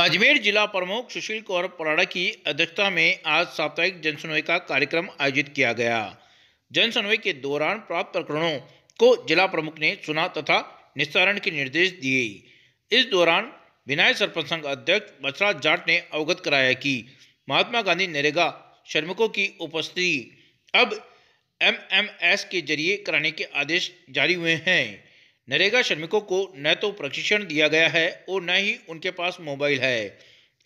अजमेर जिला प्रमुख सुशील कौर पराड़ा की अध्यक्षता में आज साप्ताहिक जनसुनवाई का कार्यक्रम आयोजित किया गया जनसुनवाई के दौरान प्राप्त प्रकरणों को जिला प्रमुख ने सुना तथा निस्तारण के निर्देश दिए इस दौरान विनायक सरपंच संघ अध्यक्ष बसराज जाट ने अवगत कराया कि महात्मा गांधी नरेगा श्रमिकों की उपस्थिति अब एमएमएस के जरिए कराने के आदेश जारी हुए हैं नरेगा श्रमिकों को न तो प्रशिक्षण दिया गया है और न ही उनके पास मोबाइल है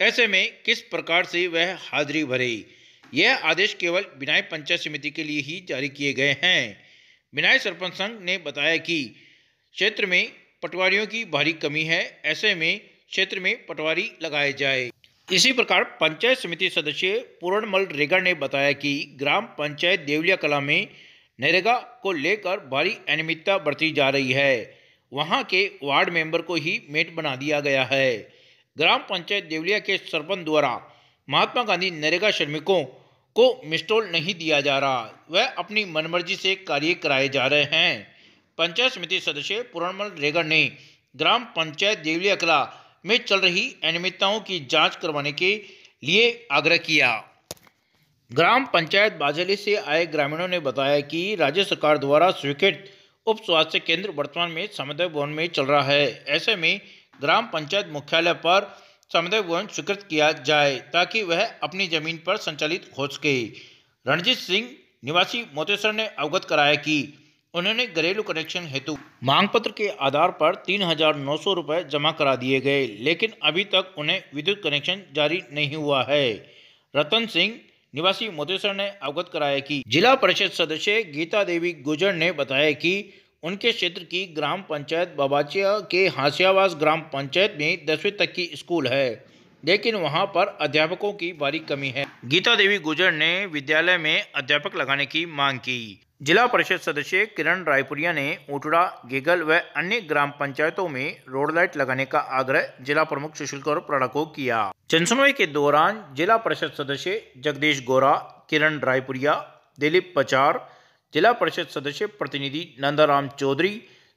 ऐसे में किस प्रकार से वह हाजिरी भरे यह आदेश केवल बिनाय पंचायत समिति के लिए ही जारी किए गए हैं बिनाय सरपंच संघ ने बताया कि क्षेत्र में पटवारियों की भारी कमी है ऐसे में क्षेत्र में पटवारी लगाए जाए इसी प्रकार पंचायत समिति सदस्य पूरणमल रेगा ने बताया कि ग्राम पंचायत देवलिया कला में नरेगा को लेकर भारी अनियमितता बढ़ती जा रही है वहां के वार्ड मेंबर को ही मेट बना दिया गया है ग्राम पंचायत देवलिया के सरपंच द्वारा महात्मा गांधी नरेगा श्रमिकों को मिस्टोल नहीं दिया जा रहा वह अपनी मनमर्जी से कार्य कराए जा रहे हैं पंचायत समिति सदस्य पुराणमल रेगर ने ग्राम पंचायत देवलिया कला में चल रही अनियमितताओं की जांच करवाने के लिए आग्रह किया ग्राम पंचायत बाजली से आए ग्रामीणों ने बताया कि राज्य सरकार द्वारा स्वीकृत उप स्वास्थ्य केंद्र वर्तमान में समुदाय भवन में चल रहा है ऐसे में ग्राम पंचायत मुख्यालय पर समुदाय भवन स्वीकृत किया जाए ताकि वह अपनी जमीन पर संचालित हो सके रणजीत सिंह निवासी मोतेसर ने अवगत कराया कि उन्होंने घरेलू कनेक्शन हेतु मांग पत्र के आधार पर तीन हजार नौ सौ रुपये जमा करा दिए गए लेकिन अभी तक उन्हें विद्युत कनेक्शन जारी नहीं हुआ है रतन सिंह निवासी मोदेश्वर ने अवगत कराया कि जिला परिषद सदस्य गीता देवी गुजर ने बताया कि उनके क्षेत्र की ग्राम पंचायत बाबाचिया के हासियावास ग्राम पंचायत में दसवीं तक की स्कूल है लेकिन वहाँ पर अध्यापकों की भारी कमी है गीता देवी गुजर ने विद्यालय में अध्यापक लगाने की मांग की जिला परिषद सदस्य किरण रायपुरिया ने उटड़ा गेगल व अन्य ग्राम पंचायतों में रोड लाइट लगाने का आग्रह जिला प्रमुख सुशील कौर प्रणा को किया जनसुनवाई के दौरान जिला परिषद सदस्य जगदीश गोरा किरण रायपुरिया दिलीप पचार जिला परिषद सदस्य प्रतिनिधि नंदाराम चौधरी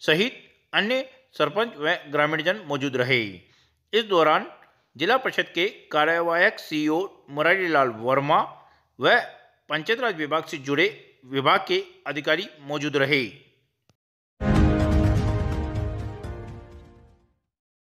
सहित अन्य सरपंच व ग्रामीणजन मौजूद रहे इस दौरान जिला परिषद के कार्यवाहक सीईओ मुरारी लाल वर्मा व पंचायत राज विभाग से जुड़े विभाग के अधिकारी मौजूद रहे